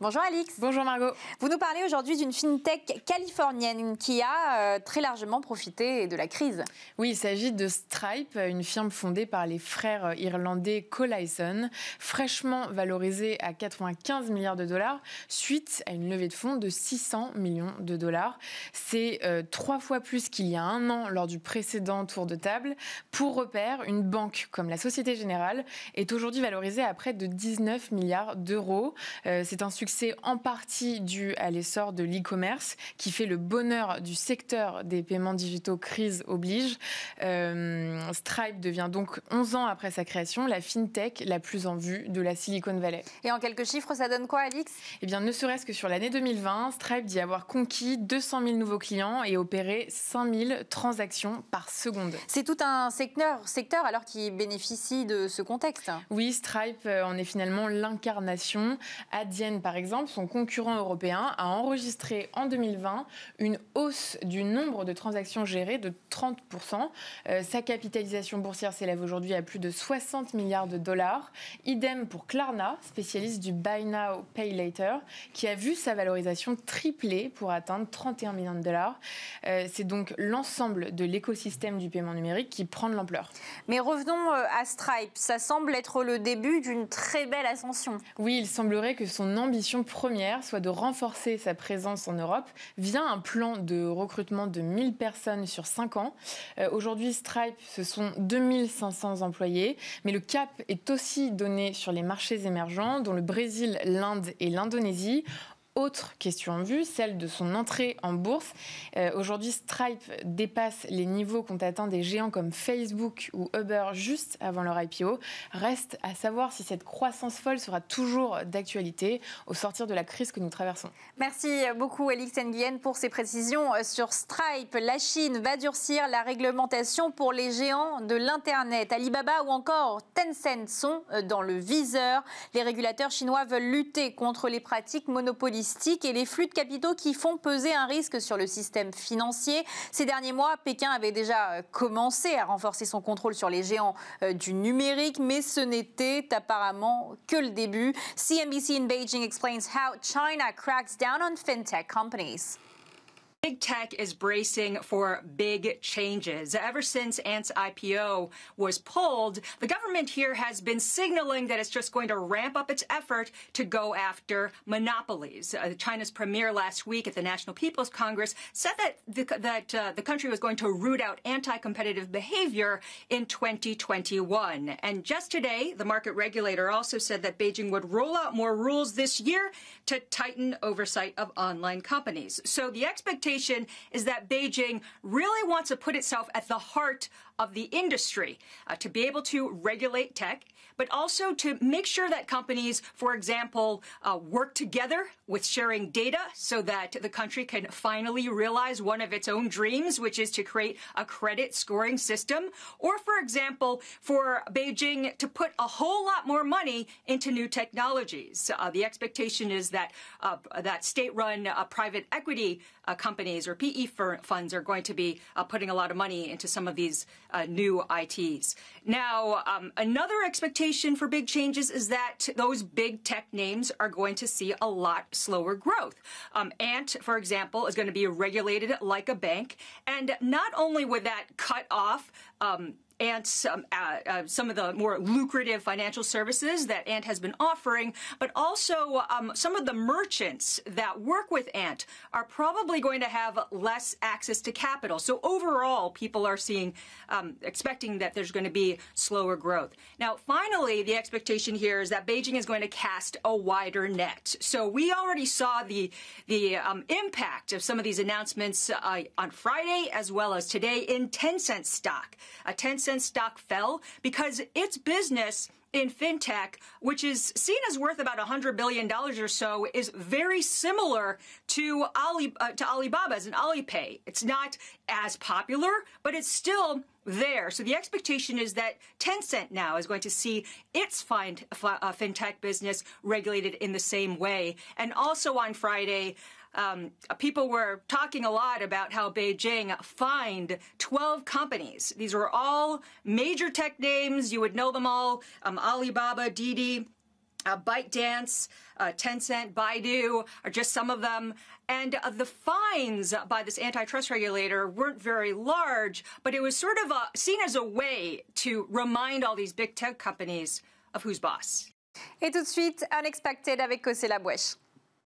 Bonjour Alix. Bonjour Margot. Vous nous parlez aujourd'hui d'une fintech californienne qui a euh, très largement profité de la crise. Oui, il s'agit de Stripe, une firme fondée par les frères euh, irlandais Collison, fraîchement valorisée à 95 milliards de dollars suite à une levée de fonds de 600 millions de dollars. C'est euh, trois fois plus qu'il y a un an lors du précédent tour de table. Pour repère, une banque comme la Société Générale est aujourd'hui valorisée à près de 19 milliards d'euros. c'est un succès c'est en partie dû à l'essor de l'e-commerce qui fait le bonheur du secteur des paiements digitaux crise oblige. Euh, Stripe devient donc 11 ans après sa création la fintech la plus en vue de la Silicon Valley. Et en quelques chiffres, ça donne quoi Alix Eh bien, ne serait-ce que sur l'année 2020, Stripe dit avoir conquis 200 000 nouveaux clients et opéré 5 000 transactions par seconde. C'est tout un secteur, secteur alors qui bénéficie de ce contexte. Oui, Stripe euh, en est finalement l'incarnation. Adienne, par exemple, son concurrent européen a enregistré en 2020 une hausse du nombre de transactions gérées de 30%. Euh, sa capitalisation boursière s'élève aujourd'hui à plus de 60 milliards de dollars. Idem pour Klarna, spécialiste du Buy Now, Pay Later, qui a vu sa valorisation tripler pour atteindre 31 millions de dollars. Euh, c'est donc l'ensemble de l'écosystème du paiement numérique qui prend de l'ampleur. Mais revenons euh, à Stripe. Ça semble être le début d'une très belle ascension. Oui, il semblerait que son ambition première, soit de renforcer sa présence en Europe via un plan de recrutement de 1000 personnes sur 5 ans. Euh, aujourd'hui, Stripe, ce sont 2500 employés, mais le cap est aussi donné sur les marchés émergents, dont le Brésil, l'Inde et l'Indonésie. Autre question en vue, celle de son entrée en bourse. Euh, aujourd'hui, Stripe dépasse les niveaux qu'ont attend des géants comme Facebook ou Uber juste avant leur IPO. Reste à savoir si cette croissance folle sera toujours d'actualité au sortir de la crise que nous traversons. Merci beaucoup, Alix Nguyen, pour ces précisions sur Stripe. La Chine va durcir la réglementation pour les géants de l'Internet. Alibaba ou encore Tencent sont euh, dans le viseur. Les régulateurs chinois veulent lutter contre les pratiques monopolistiques et les flux de capitaux qui font peser un risque sur le système financier. Ces derniers mois, Pékin avait déjà euh, commencé à renforcer son contrôle sur les géants euh, du numérique, mais ce n'était apparemment que le début. CNBC in Beijing explains how China cracks down on fintech companies. Big tech is bracing for big changes. Ever since Ant's IPO was pulled, the government here has been signaling that it's just going to ramp up its effort to go after monopolies. Uh, China's premier last week at the National People's Congress said that the, that uh, the country was going to root out anti-competitive behavior in 2021. And just today, the market regulator also said that Beijing would roll out more rules this year to tighten oversight of online companies. So the expectation is that Beijing really wants to put itself at the heart of the industry uh, to be able to regulate tech, but also to make sure that companies, for example, uh, work together with sharing data so that the country can finally realize one of its own dreams, which is to create a credit scoring system. Or, for example, for Beijing to put a whole lot more money into new technologies. Uh, the expectation is that uh, that state-run uh, private equity companies uh, companies or PE funds are going to be uh, putting a lot of money into some of these uh, new ITs. Now, um, another expectation for big changes is that those big tech names are going to see a lot slower growth. Um, Ant, for example, is going to be regulated like a bank, and not only would that cut off um, Ant some uh, uh, some of the more lucrative financial services that Ant has been offering, but also um, some of the merchants that work with Ant are probably going to have less access to capital. So overall, people are seeing um, expecting that there's going to be slower growth. Now, finally, the expectation here is that Beijing is going to cast a wider net. So we already saw the the um, impact of some of these announcements uh, on Friday as well as today in Tencent stock. A Tencent since stock fell because its business in fintech, which is seen as worth about $100 billion or so, is very similar to, Ali, uh, to Alibaba's and Alipay. It's not as popular, but it's still there. So the expectation is that Tencent now is going to see its find, uh, fintech business regulated in the same way. And also on Friday, um, people were talking a lot about how Beijing fined 12 companies. These were all major tech names. You would know them all um, Alibaba, Didi. Uh, ByteDance, uh, Tencent, Baidu are just some of them. And uh, the fines by this antitrust regulator weren't very large, but it was sort of a, uh, seen as a way to remind all these big tech companies of who's boss. Et tout de suite, Unexpected avec Cossé Labouèche.